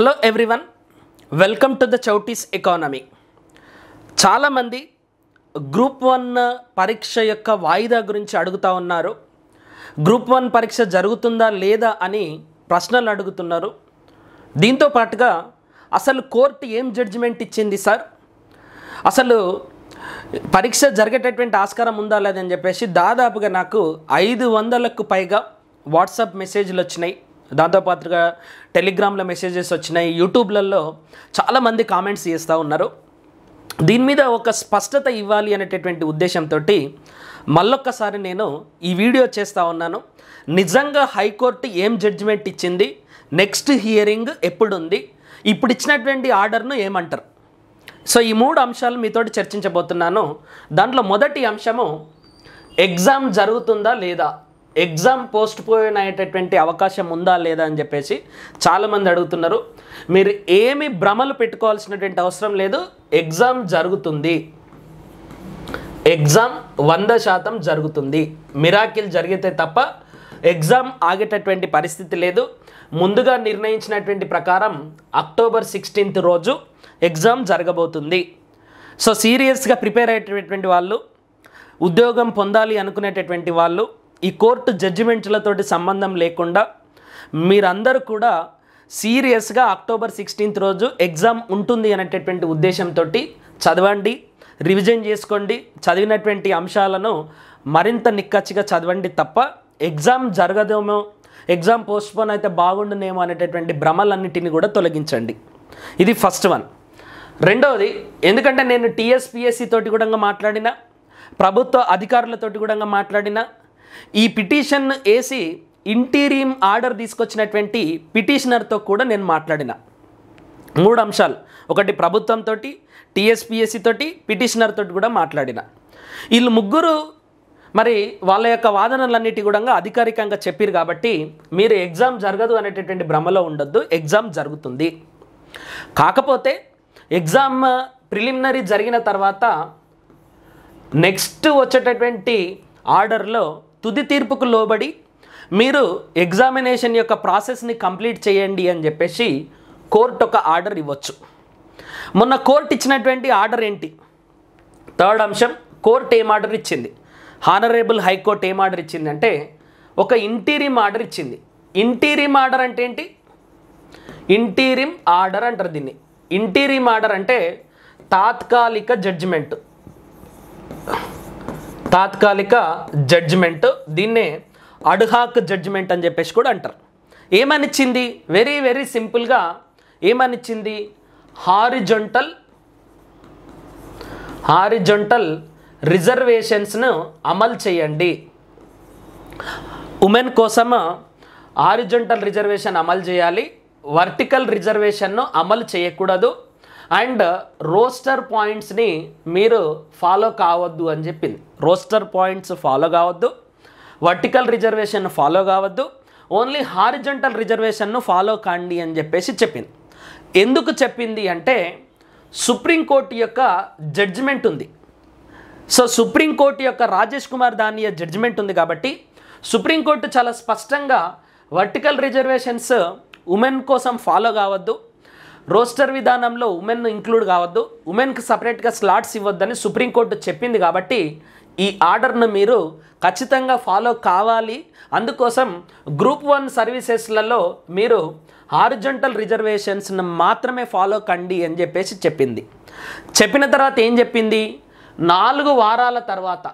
hello everyone welcome to the చౌటీస్ economy చాలామంది group one పరీక్ష యొక్క వాయిదా గురించి అడుగుతూ ఉన్నారు గ్రూప్ వన్ పరీక్ష జరుగుతుందా లేదా అని ప్రశ్నలు అడుగుతున్నారు దీంతో పాటుగా అసలు కోర్టు ఏం జడ్జిమెంట్ ఇచ్చింది సార్ అసలు పరీక్ష జరిగేటటువంటి ఆస్కారం ఉందా లేదని చెప్పేసి దాదాపుగా నాకు ఐదు వందలకు పైగా వాట్సాప్ మెసేజ్లు వచ్చినాయి దాంతోపాటుగా టెలిగ్రామ్లో మెసేజెస్ వచ్చినాయి యూట్యూబ్లలో చాలామంది కామెంట్స్ చేస్తూ ఉన్నారు దీని మీద ఒక స్పష్టత ఇవ్వాలి అనేటటువంటి ఉద్దేశంతో మళ్ళొక్కసారి నేను ఈ వీడియో చేస్తూ ఉన్నాను నిజంగా హైకోర్టు ఏం జడ్జిమెంట్ ఇచ్చింది నెక్స్ట్ హియరింగ్ ఎప్పుడు ఉంది ఇప్పుడు ఇచ్చినటువంటి ఆర్డర్ను ఏమంటారు సో ఈ మూడు అంశాలు మీతోటి చర్చించబోతున్నాను దాంట్లో మొదటి అంశము ఎగ్జామ్ జరుగుతుందా లేదా ఎగ్జామ్ పోస్ట్ పోయిన్ అయ్యేటటువంటి అవకాశం ఉందా లేదా అని చెప్పేసి చాలామంది అడుగుతున్నారు మీరు ఏమి భ్రమలు పెట్టుకోవాల్సినటువంటి అవసరం లేదు ఎగ్జామ్ జరుగుతుంది ఎగ్జామ్ వంద శాతం జరుగుతుంది మిరాకిల్ జరిగితే తప్ప ఎగ్జామ్ ఆగేటటువంటి పరిస్థితి లేదు ముందుగా నిర్ణయించినటువంటి ప్రకారం అక్టోబర్ సిక్స్టీన్త్ రోజు ఎగ్జామ్ జరగబోతుంది సో సీరియస్గా ప్రిపేర్ అయ్యేటటువంటి వాళ్ళు ఉద్యోగం పొందాలి అనుకునేటటువంటి వాళ్ళు ఈ కోర్టు జడ్జిమెంట్లతోటి సంబంధం లేకుండా మీరందరూ కూడా సీరియస్గా అక్టోబర్ సిక్స్టీన్త్ రోజు ఎగ్జామ్ ఉంటుంది అనేటటువంటి ఉద్దేశంతో చదవండి రివిజన్ చేసుకోండి చదివినటువంటి అంశాలను మరింత నిక్కచ్చిగా చదవండి తప్ప ఎగ్జామ్ జరగదేమో ఎగ్జామ్ పోస్ట్పోన్ అయితే బాగుండునేమో అనేటటువంటి భ్రమలన్నిటిని కూడా తొలగించండి ఇది ఫస్ట్ వన్ రెండవది ఎందుకంటే నేను టీఎస్పిఎస్సి తోటి కూడా మాట్లాడిన ప్రభుత్వ అధికారులతోటి కూడా మాట్లాడిన ఈ పిటిషన్ వేసి ఇంటీరియం ఆర్డర్ తీసుకొచ్చినటువంటి పిటిషనర్తో కూడా నేను మాట్లాడిన మూడు అంశాలు ఒకటి ప్రభుత్వంతో టీఎస్పిఎస్సి తోటి పిటిషనర్ తోటి కూడా మాట్లాడిన వీళ్ళు ముగ్గురు మరి వాళ్ళ యొక్క వాదనలన్నిటి కూడా అధికారికంగా చెప్పారు కాబట్టి మీరు ఎగ్జామ్ జరగదు అనేటటువంటి భ్రమలో ఉండొద్దు ఎగ్జామ్ జరుగుతుంది కాకపోతే ఎగ్జామ్ ప్రిలిమినరీ జరిగిన తర్వాత నెక్స్ట్ వచ్చేటటువంటి ఆర్డర్లో తుది తీర్పుకు లోబడి మీరు ఎగ్జామినేషన్ యొక్క ప్రాసెస్ని కంప్లీట్ చేయండి అని చెప్పేసి కోర్టు ఒక ఆర్డర్ ఇవ్వచ్చు మొన్న కోర్టు ఇచ్చినటువంటి ఆర్డర్ ఏంటి థర్డ్ అంశం కోర్టు ఏం ఆర్డర్ ఇచ్చింది హానరేబుల్ హైకోర్టు ఏం ఆర్డర్ ఇచ్చిందంటే ఒక ఇంటీరియం ఆర్డర్ ఇచ్చింది ఇంటీరియం ఆర్డర్ అంటే ఏంటి ఇంటీరియం ఆర్డర్ అంటారు దీన్ని ఇంటీరియం ఆర్డర్ అంటే తాత్కాలిక జడ్జిమెంట్ తాత్కాలిక జడ్జిమెంట్ దీన్నే అడ్హాక్ జడ్జిమెంట్ అని చెప్పేసి కూడా అంటారు ఏమనిచ్చింది వెరీ వెరీ సింపుల్గా ఏమనిచ్చింది హారిజొంటల్ హారిజొంటల్ రిజర్వేషన్స్ను అమలు చేయండి ఉమెన్ కోసం హారిజొంటల్ రిజర్వేషన్ అమలు చేయాలి వర్టికల్ రిజర్వేషన్ను అమలు చేయకూడదు అండ్ రోస్టర్ పాయింట్స్ని మీరు ఫాలో కావద్దు అని చెప్పింది రోస్టర్ పాయింట్స్ ఫాలో కావద్దు వర్టికల్ రిజర్వేషన్ ఫాలో కావద్దు ఓన్లీ హారిజంటల్ రిజర్వేషన్ను ఫాలో కాండి అని చెప్పేసి చెప్పింది ఎందుకు చెప్పింది అంటే సుప్రీంకోర్టు యొక్క జడ్జిమెంట్ ఉంది సో సుప్రీంకోర్టు యొక్క రాజేష్ కుమార్ దానియ జడ్జిమెంట్ ఉంది కాబట్టి సుప్రీంకోర్టు చాలా స్పష్టంగా వర్టికల్ రిజర్వేషన్స్ ఉమెన్ కోసం ఫాలో కావద్దు రోస్టర్ విధానంలో ఉమెన్ ఇంక్లూడ్ కావద్దు ఉమెన్కి సపరేట్గా స్లాట్స్ ఇవ్వద్దని సుప్రీంకోర్టు చెప్పింది కాబట్టి ఈ ఆర్డర్ను మీరు ఖచ్చితంగా ఫాలో కావాలి అందుకోసం గ్రూప్ వన్ సర్వీసెస్లలో మీరు ఆరిజెంటల్ రిజర్వేషన్స్ను మాత్రమే ఫాలో కండి అని చెప్పేసి చెప్పింది చెప్పిన తర్వాత ఏం చెప్పింది నాలుగు వారాల తర్వాత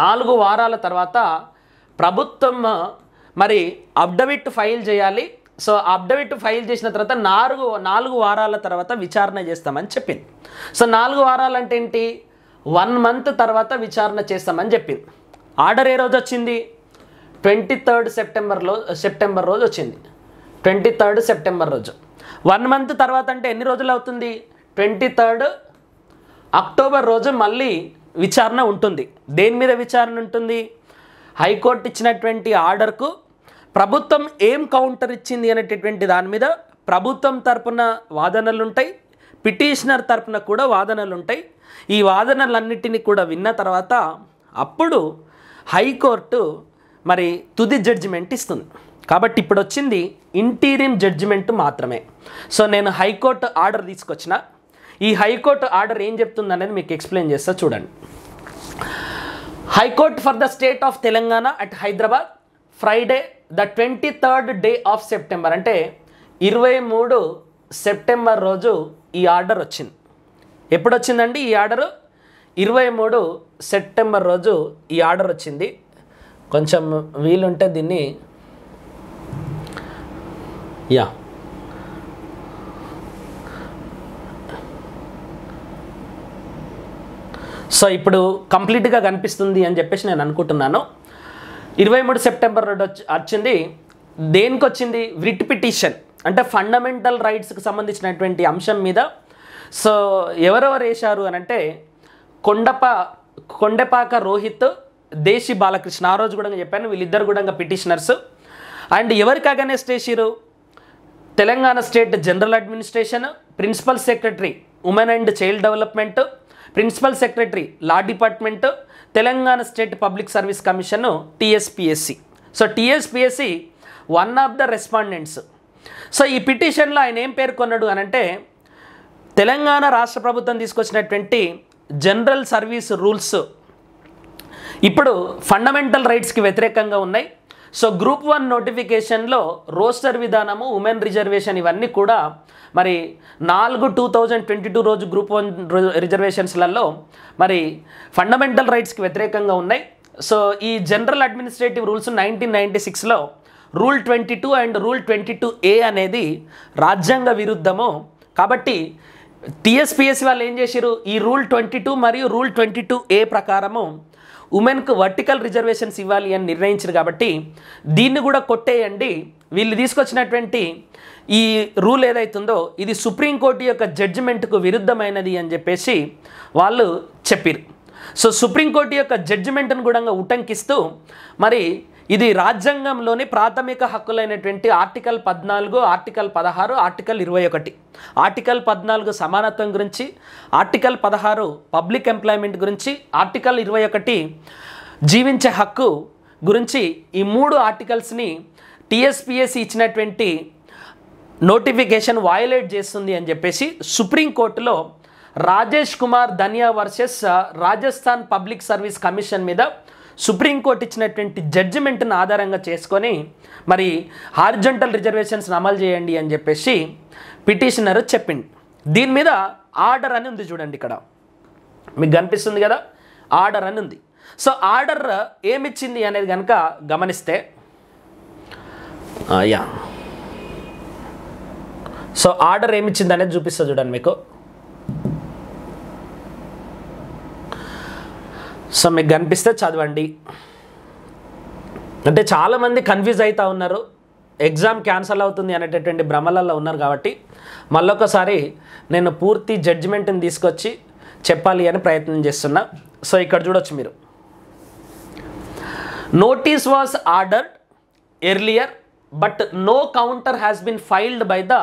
నాలుగు వారాల తర్వాత ప్రభుత్వం మరి అఫిడవిట్ ఫైల్ చేయాలి సో అఫిడవిట్ ఫైల్ చేసిన తర్వాత నాలుగు నాలుగు వారాల తర్వాత విచారణ చేస్తామని చెప్పింది సో నాలుగు వారాలు అంటే ఏంటి వన్ మంత్ తర్వాత విచారణ చేస్తామని చెప్పింది ఆర్డర్ ఏ రోజు వచ్చింది ట్వంటీ థర్డ్ సెప్టెంబర్లో సెప్టెంబర్ రోజు వచ్చింది ట్వంటీ థర్డ్ సెప్టెంబర్ రోజు వన్ మంత్ తర్వాత అంటే ఎన్ని రోజులు అవుతుంది ట్వంటీ థర్డ్ అక్టోబర్ రోజు మళ్ళీ విచారణ ఉంటుంది దేని మీద విచారణ ఉంటుంది హైకోర్టు ఇచ్చినటువంటి ఆర్డర్కు ప్రభుత్వం ఏం కౌంటర్ ఇచ్చింది అనేటటువంటి దాని మీద ప్రభుత్వం తరపున వాదనలు ఉంటాయి పిటిషనర్ తరపున కూడా వాదనలు ఉంటాయి ఈ వాదనలన్నిటినీ కూడా విన్న తర్వాత అప్పుడు హైకోర్టు మరి తుది జడ్జిమెంట్ ఇస్తుంది కాబట్టి ఇప్పుడు వచ్చింది ఇంటీరియం జడ్జిమెంట్ మాత్రమే సో నేను హైకోర్టు ఆర్డర్ తీసుకొచ్చిన ఈ హైకోర్టు ఆర్డర్ ఏం చెప్తుంది అనేది మీకు ఎక్స్ప్లెయిన్ చేస్తా చూడండి high court for the state of Telangana at Hyderabad Friday the twenty third day of September అంటే ఇరవై మూడు సెప్టెంబర్ రోజు ఈ ఆర్డర్ వచ్చింది ఎప్పుడు వచ్చిందండి ఈ ఆర్డరు ఇరవై మూడు సెప్టెంబర్ రోజు ఈ ఆర్డర్ వచ్చింది కొంచెం వీలుంటే దీన్ని యా సో ఇప్పుడు కంప్లీట్గా కనిపిస్తుంది అని చెప్పేసి నేను అనుకుంటున్నాను ఇరవై మూడు సెప్టెంబర్ వచ్చి వచ్చింది దేనికి వచ్చింది విట్ పిటిషన్ అంటే ఫండమెంటల్ రైట్స్కి సంబంధించినటువంటి అంశం మీద సో ఎవరెవరు వేశారు అని అంటే కొండప కొండపాక రోహిత్ దేశీ బాలకృష్ణ ఆ రోజు కూడా చెప్పాను వీళ్ళిద్దరు కూడా పిటిషనర్స్ అండ్ ఎవరికి అగనెస్ట్ వేసిరు Telangana state general administration principal secretary women and child development principal secretary law department Telangana state public service commission TSPSC so TSPSC one of the respondents so ఈ పిటిషన్లో ఆయన ఏం పేర్కొన్నాడు అనంటే తెలంగాణ రాష్ట్ర ప్రభుత్వం తీసుకొచ్చినటువంటి జనరల్ సర్వీస్ రూల్స్ ఇప్పుడు ఫండమెంటల్ రైట్స్కి వ్యతిరేకంగా ఉన్నాయి సో గ్రూప్ వన్ నోటిఫికేషన్లో రోస్టర్ విధానము ఉమెన్ రిజర్వేషన్ ఇవన్నీ కూడా మరి నాలుగు టూ థౌజండ్ ట్వంటీ టూ రోజు గ్రూప్ వన్ రిజర్వేషన్స్లలో మరి ఫండమెంటల్ రైట్స్కి వ్యతిరేకంగా ఉన్నాయి సో ఈ general administrative rules nineteen ninety సిక్స్లో rule twenty two and rule twenty two A అనేది రాజ్యాంగ విరుద్ధము కాబట్టి టీఎస్పిఎస్సి వాళ్ళు ఏం చేశారు ఈ రూల్ ట్వంటీ టూ మరియు రూల్ ట్వంటీ టూ ఏ ప్రకారము ఉమెన్కు వర్టికల్ రిజర్వేషన్స్ ఇవ్వాలి అని నిర్ణయించారు కాబట్టి దీన్ని కూడా కొట్టేయండి వీళ్ళు తీసుకొచ్చినటువంటి ఈ రూల్ ఏదైతుందో ఇది సుప్రీంకోర్టు యొక్క జడ్జిమెంట్కు విరుద్ధమైనది అని చెప్పేసి వాళ్ళు చెప్పారు సో సుప్రీంకోర్టు యొక్క జడ్జిమెంట్ను కూడా ఉటంకిస్తూ మరి ఇది రాజ్యాంగంలోని ప్రాథమిక హక్కులైనటువంటి ఆర్టికల్ పద్నాలుగు ఆర్టికల్ పదహారు ఆర్టికల్ ఇరవై ఒకటి ఆర్టికల్ పద్నాలుగు సమానత్వం గురించి ఆర్టికల్ పదహారు పబ్లిక్ ఎంప్లాయ్మెంట్ గురించి ఆర్టికల్ ఇరవై ఒకటి జీవించే హక్కు గురించి ఈ మూడు ఆర్టికల్స్ని టీఎస్పిఎస్ ఇచ్చినటువంటి నోటిఫికేషన్ వయలేట్ చేస్తుంది అని చెప్పేసి సుప్రీంకోర్టులో Rajesh Kumar Dhaniya versus Rajasthan public service commission మీద సుప్రీంకోర్టు ఇచ్చినటువంటి జడ్జిమెంట్ను ఆధారంగా చేసుకొని మరి హార్జంటల్ రిజర్వేషన్స్ని అమలు చేయండి అని చెప్పేసి పిటిషనర్ చెప్పింది దీని మీద ఆర్డర్ అని ఉంది చూడండి ఇక్కడ మీకు కనిపిస్తుంది కదా ఆర్డర్ అని ఉంది సో ఆర్డర్ ఏమిచ్చింది అనేది కనుక గమనిస్తే యా సో ఆర్డర్ ఏమిచ్చింది అనేది చూపిస్తా చూడండి మీకు సో మీకు కనిపిస్తే చదవండి అంటే చాలామంది కన్ఫ్యూజ్ అవుతూ ఉన్నారు ఎగ్జామ్ క్యాన్సల్ అవుతుంది అనేటటువంటి భ్రమలలో ఉన్నారు కాబట్టి మళ్ళొకసారి నేను పూర్తి జడ్జిమెంట్ని తీసుకొచ్చి చెప్పాలి అని ప్రయత్నం చేస్తున్నా సో ఇక్కడ చూడొచ్చు మీరు notice was ordered earlier but no counter has been filed by the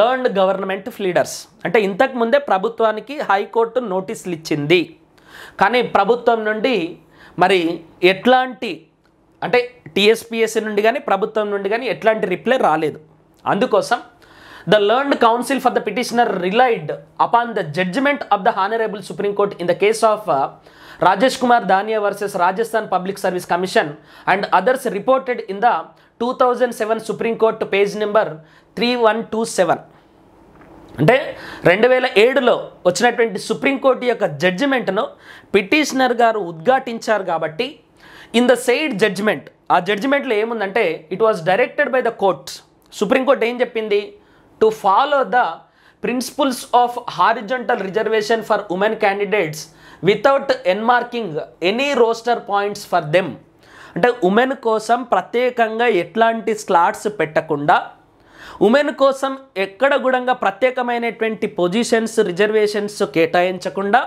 learned government leaders అంటే ఇంతకుముందే ప్రభుత్వానికి హైకోర్టు నోటీసులు ఇచ్చింది కానీ ప్రభుత్వం నుండి మరి ఎట్లాంటి అంటే టీఎస్పిఎస్సి నుండి కానీ ప్రభుత్వం నుండి కానీ ఎట్లాంటి రిప్లై రాలేదు అందుకోసం the learned counsel for the petitioner relied upon the judgment of the honourable supreme court in the case of uh, Rajesh Kumar Dhaniya versus Rajasthan public service commission and others reported in the two thousand seven supreme court page number three one two seven అంటే రెండు వేల ఏడులో వచ్చినటువంటి supreme court యొక్క జడ్జిమెంట్ను petitioner గారు ఉద్ఘాటించారు కాబట్టి in the side judgement ఆ జడ్జిమెంట్లో ఏముందంటే it was directed by the court supreme court ఏం చెప్పింది to follow the principles of horizontal reservation for women candidates without earmarking any roster points for them అంటే ఉమెన్ కోసం ప్రత్యేకంగా ఎట్లాంటి స్లాట్స్ పెట్టకుండా ఉమెన్ కోసం ఎక్కడ కూడా ప్రత్యేకమైనటువంటి పొజిషన్స్ రిజర్వేషన్స్ కేటాయించకుండా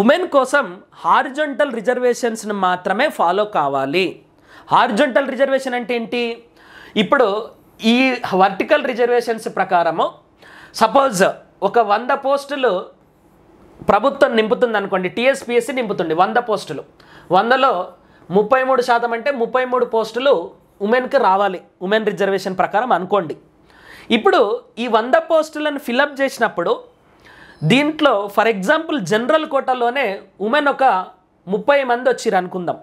ఉమెన్ కోసం హారిజంటల్ రిజర్వేషన్స్ని మాత్రమే ఫాలో కావాలి హారిజంటల్ రిజర్వేషన్ అంటే ఏంటి ఇప్పుడు ఈ వర్టికల్ రిజర్వేషన్స్ ప్రకారము సపోజ్ ఒక వంద పోస్టులు ప్రభుత్వం నింపుతుంది అనుకోండి టీఎస్పిఎస్సి నింపుతుంది వంద పోస్టులు వందలో ముప్పై మూడు శాతం అంటే ముప్పై మూడు పోస్టులు ఉమెన్కి రావాలి ఉమెన్ రిజర్వేషన్ ప్రకారం అనుకోండి ఇప్పుడు ఈ వంద పోస్టులను ఫిలప్ చేసినప్పుడు దీంట్లో ఫర్ ఎగ్జాంపుల్ జనరల్ కోటలోనే ఉమెన్ ఒక ముప్పై మంది వచ్చిరు అనుకుందాం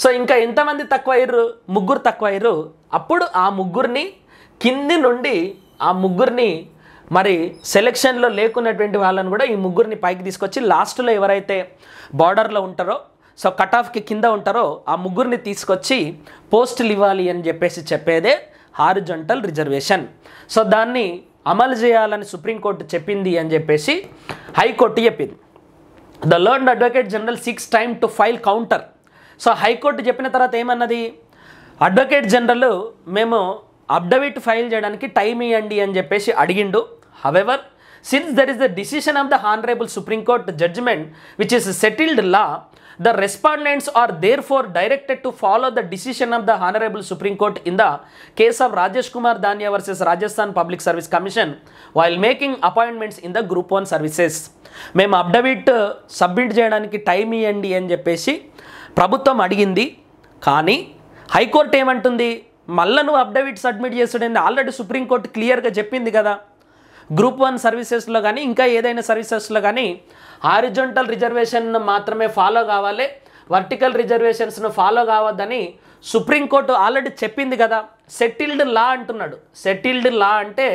సో ఇంకా ఎంతమంది తక్కువ అయ్యారు ముగ్గురు తక్కువ అయ్యారు అప్పుడు ఆ ముగ్గురిని కింది నుండి ఆ ముగ్గురిని మరి సెలెక్షన్లో లేకున్నటువంటి వాళ్ళని కూడా ఈ ముగ్గురిని పైకి తీసుకొచ్చి లాస్ట్లో ఎవరైతే బార్డర్లో ఉంటారో సో కట్ ఆఫ్కి కింద ఉంటారో ఆ ముగ్గురిని తీసుకొచ్చి పోస్టులు ఇవ్వాలి అని చెప్పేసి చెప్పేదే హారిజంటల్ రిజర్వేషన్ సో దాన్ని అమలు చేయాలని సుప్రీంకోర్టు చెప్పింది అని చెప్పేసి హైకోర్టు చెప్పింది the learned advocate general seeks time to file counter so high court చెప్పిన తర్వాత ఏమన్నది అడ్వకేట్ జనరల్ మేము అబ్డవిట్ ఫైల్ చేయడానికి టైం ఇవ్వండి అని చెప్పేసి అడిగిండు however since there is the decision of the honourable supreme court judgment which is settled law the respondents are therefore directed to follow the decision of the honourable supreme court in the case of Rajesh Kumar Dhaniya versus Rajasthan public service commission while making appointments in the group one services మేము affidavit submit చేయడానికి time ఇవ్వండి అని చెప్పేసి ప్రభుత్వం అడిగింది కానీ high court ఏమంటుంది మళ్ళా నువ్వు అప్డేవిట్ సబ్మిట్ చేస్తాడని ఆల్రెడీ సుప్రీంకోర్టు క్లియర్గా చెప్పింది కదా గ్రూప్ వన్ సర్వీసెస్లో కానీ ఇంకా ఏదైనా సర్వీసెస్లో కానీ ఆరిజెంటల్ రిజర్వేషన్ మాత్రమే ఫాలో కావాలి వర్టికల్ రిజర్వేషన్స్ను ఫాలో కావద్దని సుప్రీంకోర్టు ఆల్రెడీ చెప్పింది కదా సెటిల్డ్ లా అంటున్నాడు సెటిల్డ్ లా అంటే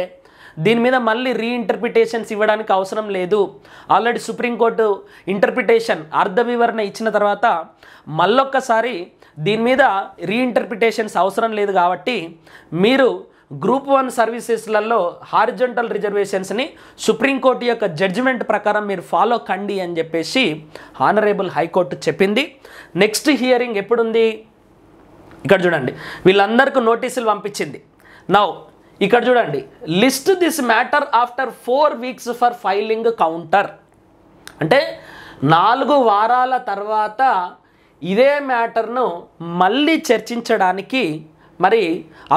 దీని మీద మళ్ళీ రీఇంటర్ప్రిటేషన్స్ ఇవ్వడానికి అవసరం లేదు ఆల్రెడీ సుప్రీంకోర్టు ఇంటర్ప్రిటేషన్ అర్ధ వివరణ ఇచ్చిన తర్వాత మళ్ళొక్కసారి దీని మీద రీఇంటర్ప్రిటేషన్స్ అవసరం లేదు కాబట్టి మీరు గ్రూప్ వన్ సర్వీసెస్లలో హారిజంటల్ రిజర్వేషన్స్ని సుప్రీంకోర్టు యొక్క జడ్జిమెంట్ ప్రకారం మీరు ఫాలో కండి అని చెప్పేసి ఆనరేబుల్ హైకోర్టు చెప్పింది నెక్స్ట్ హియరింగ్ ఎప్పుడుంది ఇక్కడ చూడండి వీళ్ళందరికీ నోటీసులు పంపించింది నౌ ఇక్కడ చూడండి list this matter after four weeks for filing counter అంటే నాలుగు వారాల తర్వాత ఇదే మ్యాటర్ను మళ్ళీ చర్చించడానికి మరి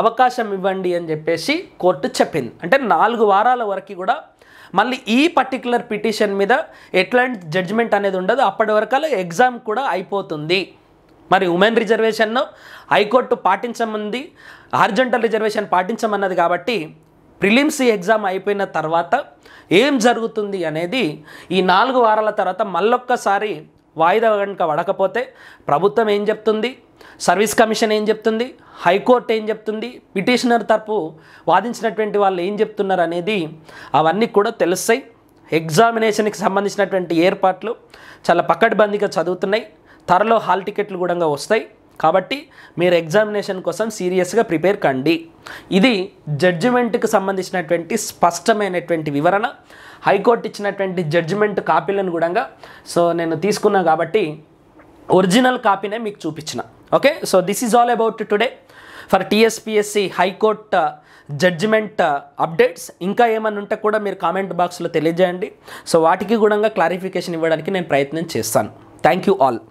అవకాశం ఇవ్వండి అని చెప్పేసి కోర్టు చెప్పింది అంటే నాలుగు వారాల వరకు కూడా మళ్ళీ ఈ పర్టికులర్ పిటిషన్ మీద ఎట్లాంటి జడ్జిమెంట్ అనేది ఉండదు అప్పటి వరకు ఎగ్జామ్ కూడా అయిపోతుంది మరి ఉమెన్ రిజర్వేషన్ను హైకోర్టు పాటించమంది ఆర్జెంటల్ రిజర్వేషన్ పాటించమన్నది కాబట్టి ప్రిలిమ్స్ ఎగ్జామ్ అయిపోయిన తర్వాత ఏం జరుగుతుంది అనేది ఈ నాలుగు వారాల తర్వాత మళ్ళొక్కసారి వాయిదా కనుక పడకపోతే ప్రభుత్వం ఏం చెప్తుంది సర్వీస్ కమిషన్ ఏం చెప్తుంది హైకోర్టు ఏం చెప్తుంది పిటిషనర్ తరపు వాదించినటువంటి వాళ్ళు ఏం చెప్తున్నారు అనేది అవన్నీ కూడా తెలుస్తాయి ఎగ్జామినేషన్కి సంబంధించినటువంటి ఏర్పాట్లు చాలా పక్కడబందీగా చదువుతున్నాయి త్వరలో హాల్ టికెట్లు కూడా వస్తాయి కాబట్టి మీరు ఎగ్జామినేషన్ కోసం సీరియస్గా ప్రిపేర్ కండి ఇది జడ్జిమెంట్కి సంబంధించినటువంటి స్పష్టమైనటువంటి వివరణ హైకోర్టు ఇచ్చినటువంటి జడ్జిమెంట్ కాపీలను కూడా సో నేను తీసుకున్నా కాబట్టి ఒరిజినల్ కాపీనే మీకు చూపించిన okay so this is all about today for TSPSC high court judgment updates ఇంకా ఏమన్నా ఉంటే కూడా మీరు కామెంట్ బాక్స్లో తెలియజేయండి సో వాటికి కూడా క్లారిఫికేషన్ ఇవ్వడానికి నేను ప్రయత్నం చేస్తాను థ్యాంక్ యూ ఆల్